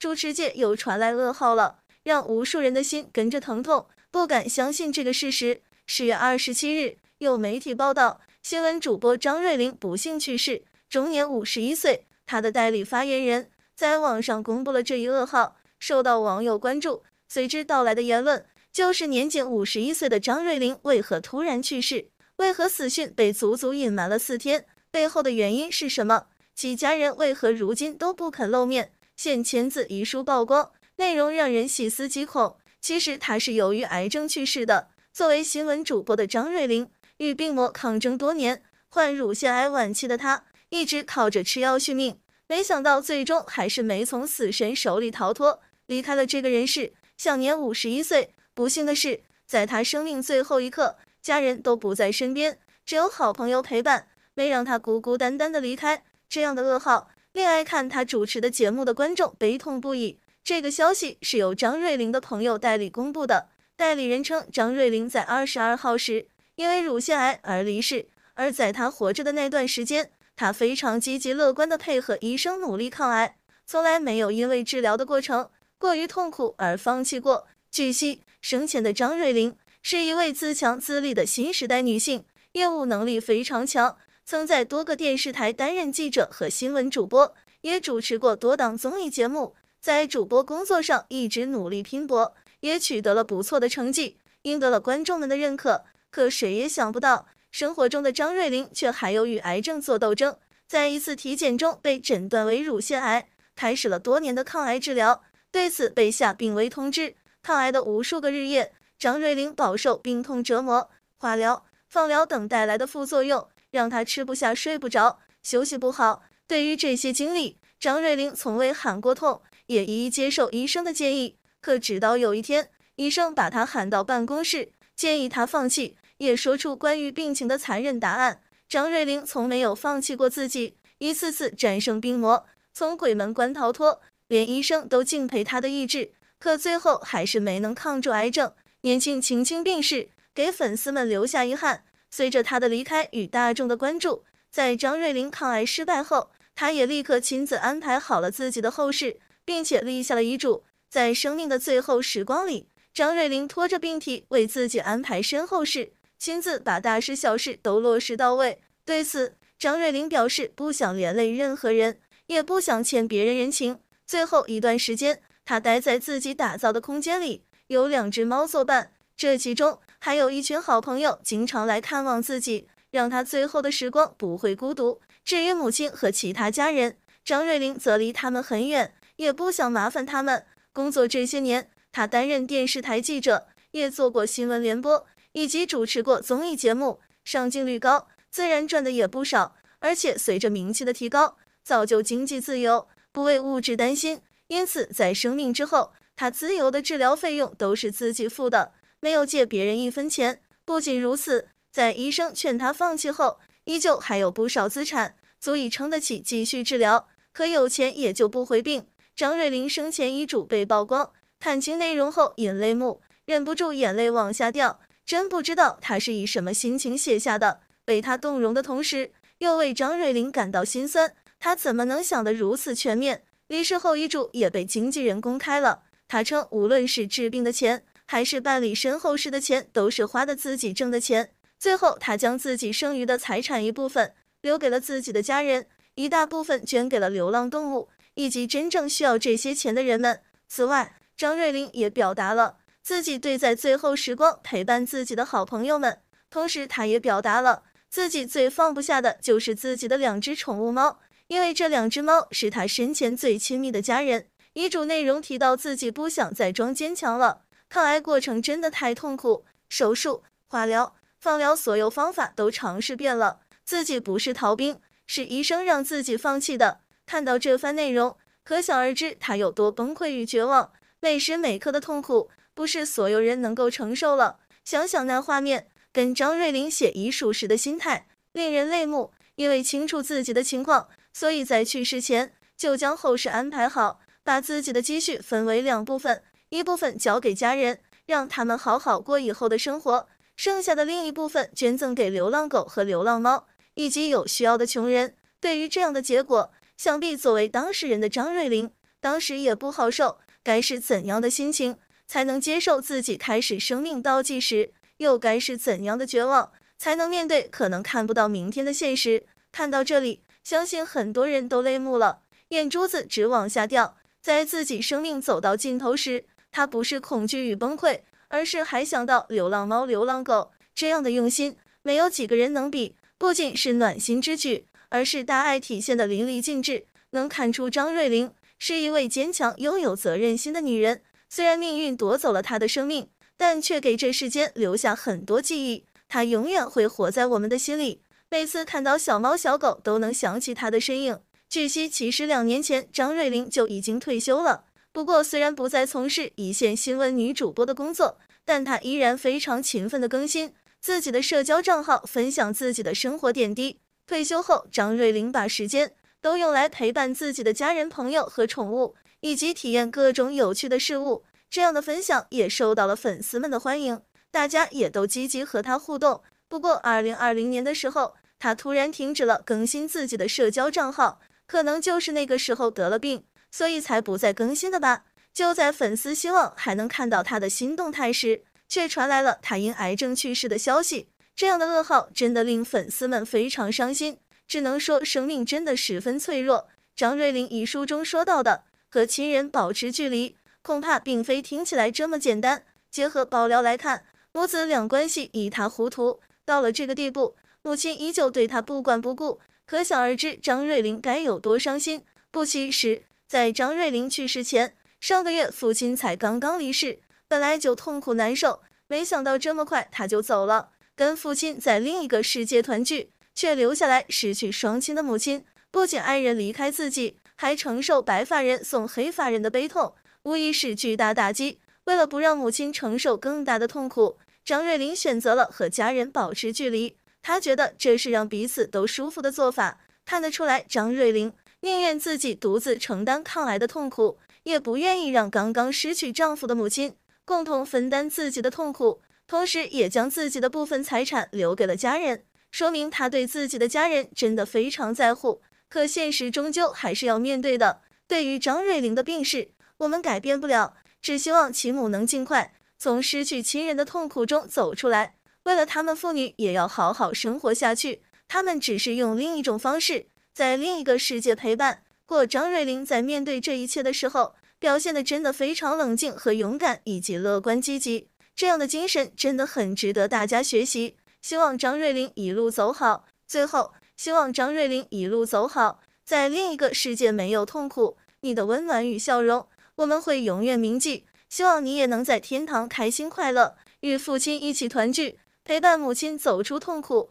主持界又传来噩耗了，让无数人的心跟着疼痛，不敢相信这个事实。十月二十七日，有媒体报道，新闻主播张瑞玲不幸去世，终年五十一岁。他的代理发言人在网上公布了这一噩耗，受到网友关注。随之到来的言论就是：年仅五十一岁的张瑞玲为何突然去世？为何死讯被足足隐瞒了四天？背后的原因是什么？其家人为何如今都不肯露面？现签字遗书曝光，内容让人细思极恐。其实他是由于癌症去世的。作为新闻主播的张瑞玲，与病魔抗争多年，患乳腺癌晚期的她，一直靠着吃药续命。没想到最终还是没从死神手里逃脱，离开了这个人世，享年五十一岁。不幸的是，在他生命最后一刻，家人都不在身边，只有好朋友陪伴，没让他孤孤单单的离开。这样的噩耗。恋爱看他主持的节目的观众悲痛不已。这个消息是由张瑞玲的朋友代理公布的。代理人称，张瑞玲在二十二号时因为乳腺癌而离世。而在他活着的那段时间，他非常积极乐观地配合医生努力抗癌，从来没有因为治疗的过程过于痛苦而放弃过。据悉，生前的张瑞玲是一位自强自立的新时代女性，业务能力非常强。曾在多个电视台担任记者和新闻主播，也主持过多档综艺节目，在主播工作上一直努力拼搏，也取得了不错的成绩，赢得了观众们的认可。可谁也想不到，生活中的张瑞玲却还有与癌症做斗争。在一次体检中被诊断为乳腺癌，开始了多年的抗癌治疗，对此被下病危通知。抗癌的无数个日夜，张瑞玲饱受病痛折磨、化疗、放疗等带来的副作用。让他吃不下、睡不着、休息不好。对于这些经历，张瑞玲从未喊过痛，也一一接受医生的建议。可直到有一天，医生把他喊到办公室，建议他放弃，也说出关于病情的残忍答案。张瑞玲从没有放弃过自己，一次次战胜病魔，从鬼门关逃脱，连医生都敬佩他的意志。可最后还是没能抗住癌症，年轻轻轻病逝，给粉丝们留下遗憾。随着他的离开与大众的关注，在张瑞玲抗癌失败后，他也立刻亲自安排好了自己的后事，并且立下了遗嘱。在生命的最后时光里，张瑞玲拖着病体为自己安排身后事，亲自把大事小事都落实到位。对此，张瑞玲表示不想连累任何人，也不想欠别人人情。最后一段时间，他待在自己打造的空间里，有两只猫作伴。这其中。还有一群好朋友经常来看望自己，让他最后的时光不会孤独。至于母亲和其他家人，张瑞玲则离他们很远，也不想麻烦他们。工作这些年，他担任电视台记者，也做过新闻联播，以及主持过综艺节目，上镜率高，自然赚的也不少。而且随着名气的提高，早就经济自由，不为物质担心。因此，在生病之后，他自由的治疗费用都是自己付的。没有借别人一分钱。不仅如此，在医生劝他放弃后，依旧还有不少资产，足以撑得起继续治疗。可有钱也就不回病。张瑞林生前遗嘱被曝光，看清内容后，眼泪目忍不住眼泪往下掉，真不知道他是以什么心情写下的。为他动容的同时，又为张瑞林感到心酸。他怎么能想的如此全面？离世后遗嘱也被经纪人公开了。他称，无论是治病的钱。还是办理身后事的钱都是花的自己挣的钱。最后，他将自己剩余的财产一部分留给了自己的家人，一大部分捐给了流浪动物以及真正需要这些钱的人们。此外，张瑞玲也表达了自己对在最后时光陪伴自己的好朋友们，同时他也表达了自己最放不下的就是自己的两只宠物猫，因为这两只猫是他生前最亲密的家人。遗嘱内容提到自己不想再装坚强了。抗癌过程真的太痛苦，手术、化疗、放疗，所有方法都尝试遍了，自己不是逃兵，是医生让自己放弃的。看到这番内容，可想而知他有多崩溃与绝望，每时每刻的痛苦，不是所有人能够承受了。想想那画面，跟张瑞林写遗书时的心态，令人泪目。因为清楚自己的情况，所以在去世前就将后事安排好，把自己的积蓄分为两部分。一部分交给家人，让他们好好过以后的生活，剩下的另一部分捐赠给流浪狗和流浪猫，以及有需要的穷人。对于这样的结果，想必作为当事人的张瑞玲当时也不好受，该是怎样的心情才能接受自己开始生命倒计时？又该是怎样的绝望才能面对可能看不到明天的现实？看到这里，相信很多人都泪目了，眼珠子直往下掉，在自己生命走到尽头时。他不是恐惧与崩溃，而是还想到流浪猫、流浪狗这样的用心，没有几个人能比。不仅是暖心之举，而是大爱体现的淋漓尽致。能看出张瑞玲是一位坚强、拥有责任心的女人。虽然命运夺走了她的生命，但却给这世间留下很多记忆。她永远会活在我们的心里。每次看到小猫小狗，都能想起她的身影。据悉，其实两年前张瑞玲就已经退休了。不过，虽然不再从事一线新闻女主播的工作，但她依然非常勤奋的更新自己的社交账号，分享自己的生活点滴。退休后，张瑞玲把时间都用来陪伴自己的家人、朋友和宠物，以及体验各种有趣的事物。这样的分享也受到了粉丝们的欢迎，大家也都积极和她互动。不过，二零二零年的时候，她突然停止了更新自己的社交账号，可能就是那个时候得了病。所以才不再更新的吧？就在粉丝希望还能看到他的新动态时，却传来了他因癌症去世的消息。这样的噩耗真的令粉丝们非常伤心，只能说生命真的十分脆弱。张瑞玲遗书中说到的和亲人保持距离，恐怕并非听起来这么简单。结合爆料来看，母子两关系一塌糊涂，到了这个地步，母亲依旧对他不管不顾，可想而知张瑞玲该有多伤心。不，其实。在张瑞玲去世前，上个月父亲才刚刚离世，本来就痛苦难受，没想到这么快他就走了，跟父亲在另一个世界团聚，却留下来失去双亲的母亲，不仅爱人离开自己，还承受白发人送黑发人的悲痛，无疑是巨大打击。为了不让母亲承受更大的痛苦，张瑞玲选择了和家人保持距离，他觉得这是让彼此都舒服的做法。看得出来，张瑞玲。宁愿自己独自承担抗癌的痛苦，也不愿意让刚刚失去丈夫的母亲共同分担自己的痛苦，同时也将自己的部分财产留给了家人，说明他对自己的家人真的非常在乎。可现实终究还是要面对的。对于张瑞玲的病逝，我们改变不了，只希望其母能尽快从失去亲人的痛苦中走出来，为了他们父女也要好好生活下去。他们只是用另一种方式。在另一个世界陪伴过张瑞玲在面对这一切的时候，表现的真的非常冷静和勇敢，以及乐观积极，这样的精神真的很值得大家学习。希望张瑞玲一路走好。最后，希望张瑞玲一路走好，在另一个世界没有痛苦，你的温暖与笑容我们会永远铭记。希望你也能在天堂开心快乐，与父亲一起团聚，陪伴母亲走出痛苦。